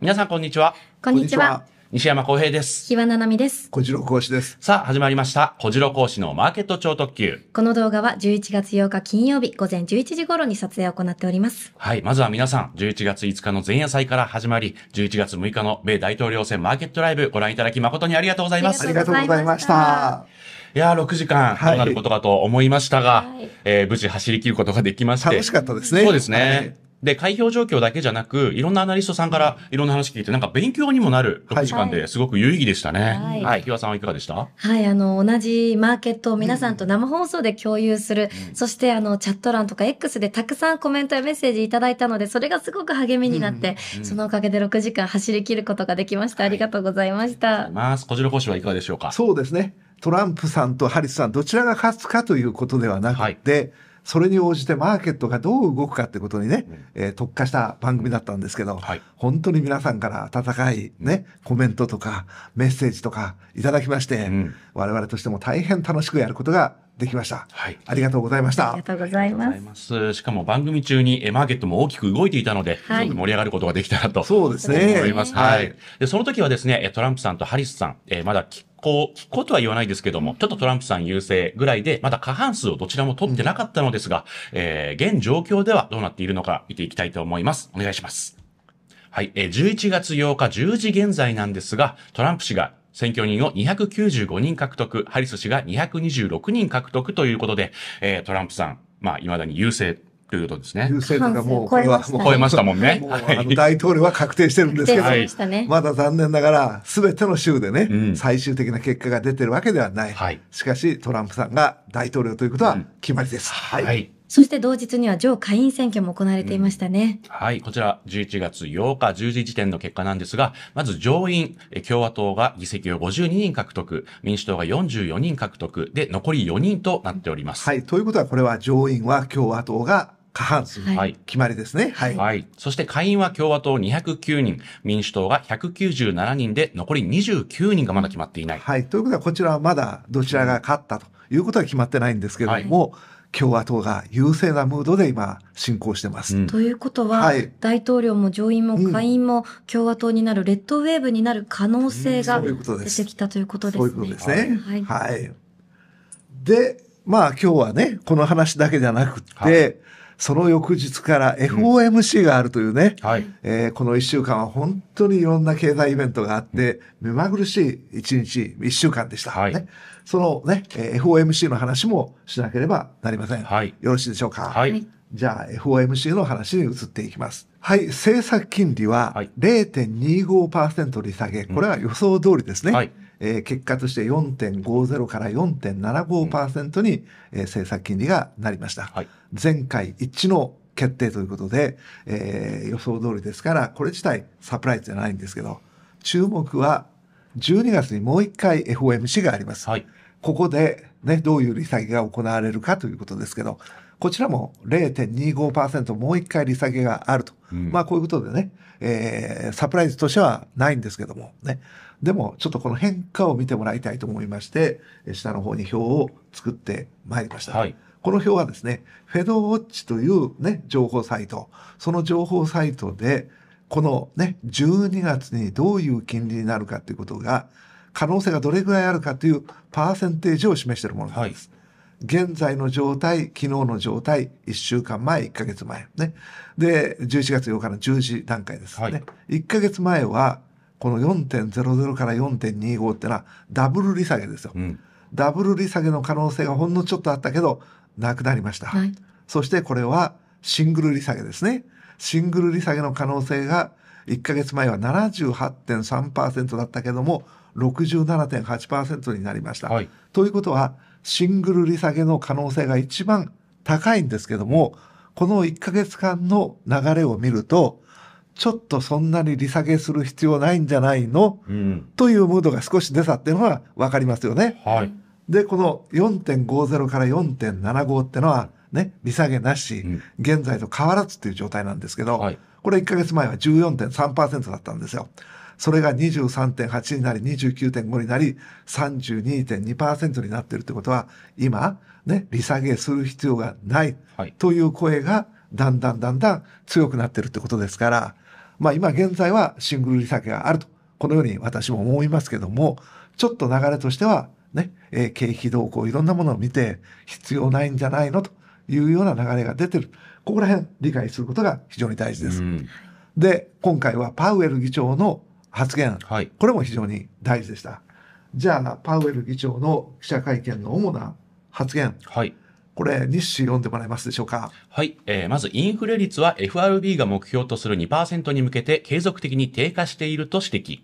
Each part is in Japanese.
皆さんこんにちは。こんにちは。西山康平です。日和々美です。小次郎講師です。さあ、始まりました。小次郎講師のマーケット超特急。この動画は11月8日金曜日午前11時頃に撮影を行っております。はい、まずは皆さん、11月5日の前夜祭から始まり、11月6日の米大統領選マーケットライブご覧いただき誠にありがとうございます。ありがとうございました。いやー、6時間、どうなることかと思いましたが、はい、えー、無事走り切ることができまして。楽しかったですね。そうですね。はいで、開票状況だけじゃなく、いろんなアナリストさんからいろんな話聞いて、なんか勉強にもなる6時間ですごく有意義でしたね。はい。はい。日さんはいかがでしたはい、あの、同じマーケットを皆さんと生放送で共有する、うん、そしてあの、チャット欄とか X でたくさんコメントやメッセージいただいたので、それがすごく励みになって、うんうん、そのおかげで6時間走り切ることができました。ありがとうございました。ます。こちら講師はいかがでしょうかそうですね。トランプさんとハリスさん、どちらが勝つかということではなくて、はいそれに応じてマーケットがどう動くかってことにね、うん、えー、特化した番組だったんですけど、はい、本当に皆さんから温かいね、コメントとかメッセージとかいただきまして、うん、我々としても大変楽しくやることができました、はい。ありがとうございました。ありがとうございます。しかも番組中にマーケットも大きく動いていたので、はい、盛り上がることができたなと。そうですね。思います。はい。で、その時はですね、トランプさんとハリスさん、えー、まだこう、こうとは言わないですけども、ちょっとトランプさん優勢ぐらいで、まだ過半数をどちらも取ってなかったのですが、えー、現状況ではどうなっているのか見ていきたいと思います。お願いします。はい、えー、11月8日10時現在なんですが、トランプ氏が選挙人を295人獲得、ハリス氏が226人獲得ということで、えー、トランプさん、まあ、未だに優勢ということですね。優勢度がもう、これはもう超えましたもんね。大統領は確定してるんですけど、まだ残念ながら、すべての州でね、最終的な結果が出てるわけではない。しかし、トランプさんが大統領ということは決まりです。はい。そして同日には上下院選挙も行われていましたね、うん。はい、こちら11月8日10時時点の結果なんですが、まず上院、共和党が議席を52人獲得、民主党が44人獲得で残り4人となっております。はい、ということはこれは上院は共和党が過半数、はい、決まりですね、はい、はい。そして下院は共和党209人、民主党が197人で、残り29人がまだ決まっていない。はい。ということは、こちらはまだどちらが勝ったということは決まってないんですけれども、はい共和党が優勢なムードで今進行してます。うん、ということは、はい、大統領も上院も下院も共和党になるレッドウェーブになる可能性が出てきたということですね。そういうことですね。はい。はい、で、まあ今日はね、この話だけじゃなくて、はいその翌日から FOMC があるというね、うんはい、えー、この1週間は本当にいろんな経済イベントがあって、目まぐるしい1日、1週間でした、はいね。そのね、えー、FOMC の話もしなければなりません。はい、よろしいでしょうか。はい、じゃあ FOMC の話に移っていきます。はい、政策金利は0.25%利下げ、これは予想通りですね。うんはいえー、結果として4.50から4.75%に、うんえー、政策金利がなりました。はい、前回一致の決定ということで、えー、予想通りですから、これ自体サプライズじゃないんですけど、注目は12月にもう一回 FOMC があります。はい、ここで、ね、どういう利下げが行われるかということですけど、こちらも0.25%もう一回利下げがあると。うん、まあこういうことでね、えー、サプライズとしてはないんですけどもね。でも、ちょっとこの変化を見てもらいたいと思いまして、下の方に表を作ってまいりました。はい、この表はですね、フェドウォッチというね、情報サイト、その情報サイトで、このね、12月にどういう金利になるかということが、可能性がどれぐらいあるかというパーセンテージを示しているものなんです。はい現在の状態、昨日の状態、1週間前、1ヶ月前。ね。で、11月8日の10時段階ですね。はい、1ヶ月前はこの4.00から4.25ってのはダブル利下げですよ、うん、ダブル利下げの可能性がほんのちょっとあったけどなくなりました、はい、そしてこれはシングル利下げですねシングル利下げの可能性が1ヶ月前は78.3%だったけども67.8%になりました、はい、ということはシングル利下げの可能性が一番高いんですけどもこの1ヶ月間の流れを見るとちょっとそんなに利下げする必要ないんじゃないの、うん、というムードが少し出たっていうのは分かりますよね。はい、で、この4.50から4.75ってのは、ね、利下げなし、うん、現在と変わらずっていう状態なんですけど、はい、これ1ヶ月前は14.3%だったんですよ。それが23.8になり、29.5になり、32.2%になっているということは、今、ね、利下げする必要がないという声が、だんだんだんだん強くなっているってことですから、まあ、今現在はシングル利下げがあると、このように私も思いますけども、ちょっと流れとしては、ね、えー、景気動向いろんなものを見て必要ないんじゃないのというような流れが出てる。ここら辺理解することが非常に大事です。で、今回はパウエル議長の発言、はい、これも非常に大事でした。じゃあ、パウエル議長の記者会見の主な発言。はいこれ、日誌読んでもらえますでしょうか。はい。えー、まず、インフレ率は FRB が目標とする2%に向けて継続的に低下していると指摘。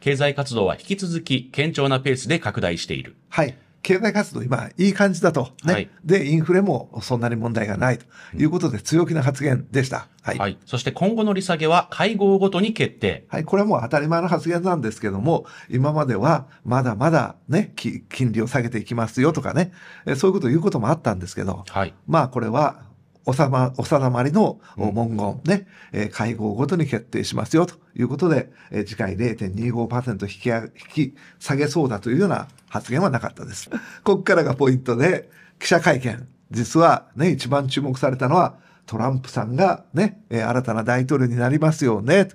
経済活動は引き続き堅調なペースで拡大している。はい。経済活動今いい感じだと、ね。はい、で、インフレもそんなに問題がないということで強気な発言でした。はい。はい、そして今後の利下げは会合ごとに決定。はい。これはもう当たり前の発言なんですけども、今まではまだまだね、金利を下げていきますよとかね、そういうことを言うこともあったんですけど、はい。まあこれはさま、定まりの文言ね、うん、会合ごとに決定しますよということで、次回0.25%引き上引き下げそうだというような発言はなかったです。ここからがポイントで、記者会見。実はね、一番注目されたのは、トランプさんがね、新たな大統領になりますよね。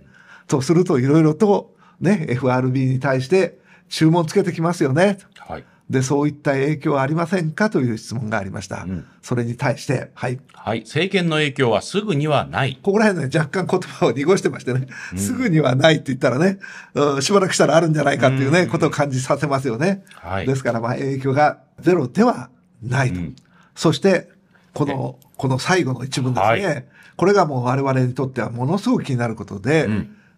とすると、いろいろとね、FRB に対して注文つけてきますよね。はい。で、そういった影響はありませんかという質問がありました。うん、それに対して、はい。はい。政権の影響はすぐにはない。ここら辺ね、若干言葉を濁してましてね、うん、すぐにはないって言ったらね、うん、しばらくしたらあるんじゃないかっていうね、うん、ことを感じさせますよね。はい。ですから、まあ、影響がゼロではないと。そして、この、この最後の一文ですね、はい。これがもう我々にとってはものすごく気になることで、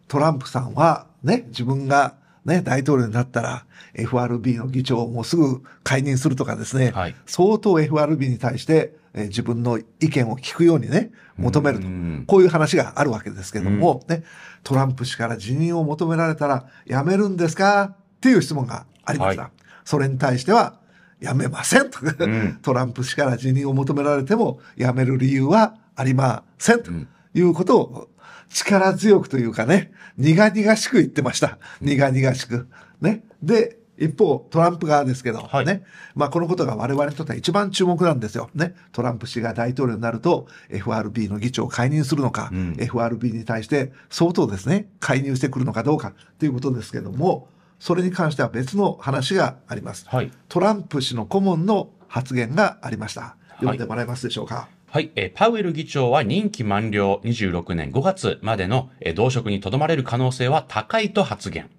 トランプさんはね、自分がね、大統領になったら FRB の議長をもうすぐ解任するとかですね、はい、相当 FRB に対して、え自分の意見を聞くようにね、求めると。こういう話があるわけですけども、ね、トランプ氏から辞任を求められたら、辞めるんですかっていう質問がありました。はい、それに対しては、やめませんと、うん、トランプ氏から辞任を求められても、辞める理由はありませんということを力強くというかね、苦々しく言ってました。苦々しく。ね。で、一方、トランプ側ですけど、はい、ね。まあ、このことが我々にとっては一番注目なんですよ。ね。トランプ氏が大統領になると、FRB の議長を解任するのか、うん、FRB に対して相当ですね、介入してくるのかどうかということですけども、それに関しては別の話があります。はい、トランプ氏の顧問の発言がありました。読んでもらえますでしょうか。はいはい、えー、パウエル議長は任期満了26年5月までの、えー、同職にとどまれる可能性は高いと発言。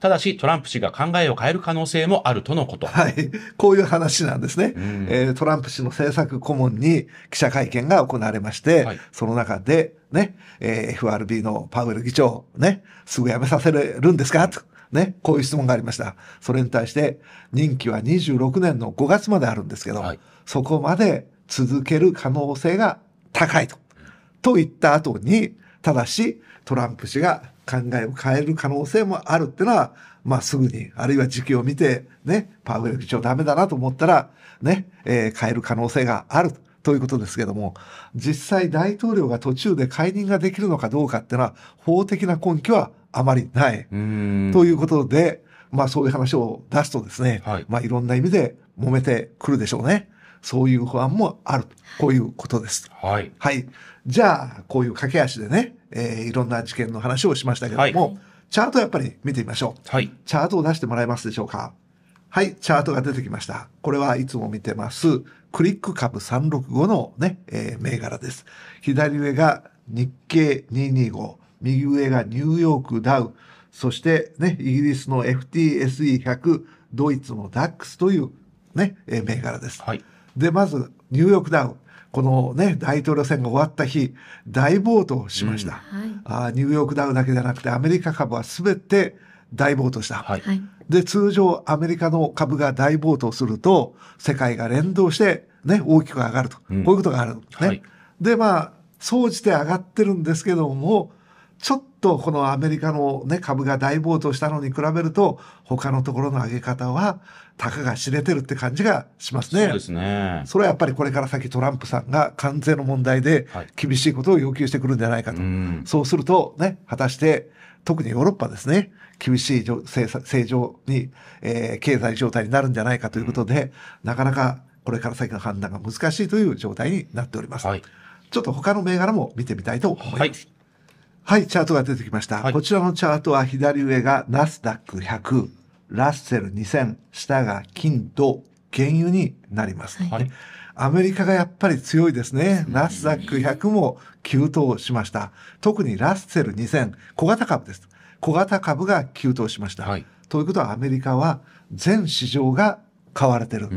ただし、トランプ氏が考えを変える可能性もあるとのこと。はい。こういう話なんですね。うん、えー、トランプ氏の政策顧問に記者会見が行われまして、はい、その中で、ね、えー、FRB のパウエル議長、ね、すぐ辞めさせるんですか、と。ね、こういう質問がありました。それに対して、任期は26年の5月まであるんですけど、はい、そこまで続ける可能性が高いと。と言った後に、ただし、トランプ氏が考えを変える可能性もあるってのは、まあすぐに、あるいは時期を見て、ね、パウエル議長ダメだなと思ったら、ね、えー、変える可能性があるということですけども、実際大統領が途中で解任ができるのかどうかっていうのは、法的な根拠はあまりない。ということで、まあそういう話を出すとですね、はい、まあいろんな意味で揉めてくるでしょうね。そういう不安もあると。こういうことです。はい。はい。じゃあ、こういう駆け足でね、えー、いろんな事件の話をしましたけれども、はい、チャートやっぱり見てみましょう。はい。チャートを出してもらえますでしょうか。はい、チャートが出てきました。これはいつも見てます。クリック株365のね、えー、銘柄です。左上が日経225、右上がニューヨークダウ、そしてね、イギリスの FTSE100、ドイツの DAX というね、え銘柄です。はい。で、まず、ニューヨークダウン。このね、大統領選が終わった日、大暴騰しました。うんはい、あニューヨークダウだけじゃなくて、アメリカ株は全て大暴騰した。はい、で、通常、アメリカの株が大暴騰すると、世界が連動して、ね、大きく上がると。うん、こういうことがあるね、ね、はい、で、まあ、総じて上がってるんですけども、ちょっとこのアメリカの、ね、株が大暴騰したのに比べると、他のところの上げ方は、たかが知れてるって感じがしますね。そうですね。それはやっぱりこれから先トランプさんが関税の問題で厳しいことを要求してくるんじゃないかと。はい、そうするとね、果たして特にヨーロッパですね、厳しい正常に、えー、経済状態になるんじゃないかということで、うん、なかなかこれから先の判断が難しいという状態になっております。はい、ちょっと他の銘柄も見てみたいと思います。はいはい、チャートが出てきました。はい、こちらのチャートは左上がナスダック100、ラッセル2000、下が金、と原油になります、はい、アメリカがやっぱり強いですね。ナスダック100も急騰しました。特にラッセル2000、小型株です。小型株が急騰しました。はい、ということはアメリカは全市場が買われてる、え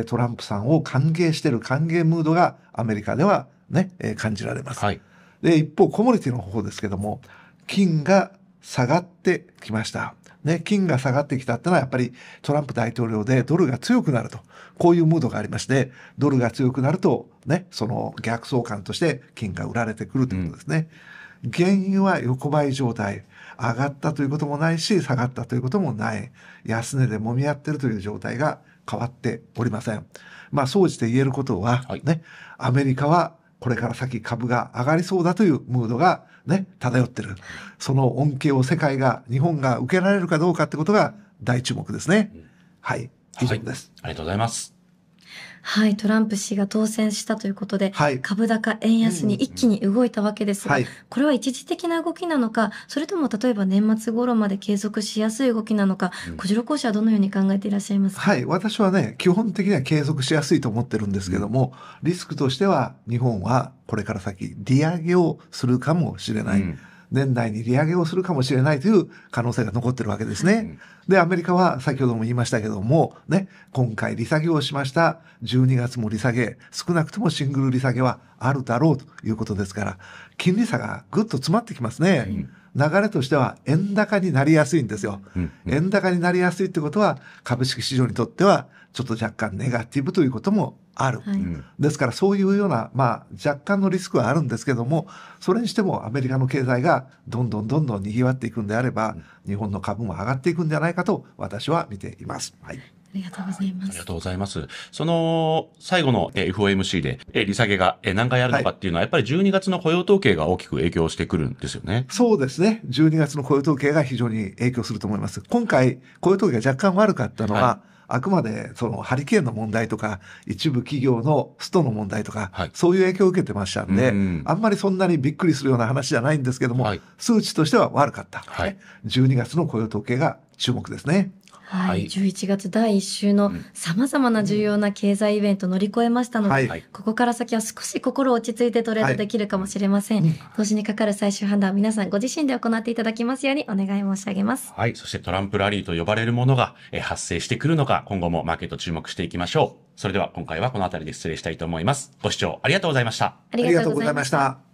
ー、トランプさんを歓迎してる歓迎ムードがアメリカではね、えー、感じられます、はい、で一方コモリティの方ですけども金が下がってきましたね、金が下がってきたってのはやっぱりトランプ大統領でドルが強くなると、こういうムードがありまして、ドルが強くなると、ね、その逆相関として金が売られてくるということですね。うん、原油は横ばい状態。上がったということもないし、下がったということもない。安値で揉み合ってるという状態が変わっておりません。まあ、総じて言えることはね、ね、はい、アメリカはこれから先株が上がりそうだというムードがね、漂ってる。その恩恵を世界が、日本が受けられるかどうかってことが大注目ですね。はい。以上です、はい、ありがとうございます。はい、トランプ氏が当選したということで、はい、株高、円安に一気に動いたわけですが、うんうんうん、これは一時的な動きなのか、それとも例えば年末頃まで継続しやすい動きなのか、小次郎講師はどのように考えていらっしゃいますか、はい、私はね、基本的には継続しやすいと思ってるんですけども、リスクとしては日本はこれから先利上げをするかもしれない。うん年内に利上げをするかもしれないという可能性が残ってるわけですね。で、アメリカは先ほども言いましたけども、ね、今回利下げをしました。12月も利下げ、少なくともシングル利下げはあるだろうということですから、金利差がぐっと詰まってきますね。うん流れとしては円高になりやすいんですよ。うんうん、円高になりやすいってことは株式市場にとってはちょっと若干ネガティブということもある、はい、ですからそういうような、まあ、若干のリスクはあるんですけどもそれにしてもアメリカの経済がどんどんどんどんにぎわっていくんであれば、日本の株も上がっていくんじゃないかと私は見ています。はいありがとうございます。ありがとうございます。その最後の FOMC で利下げが何回やるのかっていうのは、やっぱり12月の雇用統計が大きく影響してくるんですよね。そうですね。12月の雇用統計が非常に影響すると思います。今回、雇用統計が若干悪かったのは、はい、あくまでそのハリケーンの問題とか、一部企業のストの問題とか、はい、そういう影響を受けてましたんで、んあんまりそんなにびっくりするような話じゃないんですけども、はい、数値としては悪かった、ね、はい。12月の雇用統計が注目ですね。はい、はい、11月第1週のさまざまな重要な経済イベント乗り越えましたので、うんはい、ここから先は少し心落ち着いてトレードできるかもしれません、はい、投資にかかる最終判断は皆さんご自身で行っていただきますようにお願い申し上げます。はい、そしてトランプラリーと呼ばれるものが発生してくるのか、今後もマーケット注目していきましょう。それでは今回はこの辺りで失礼したいと思います。ご視聴ありがとうございました。ありがとうございました。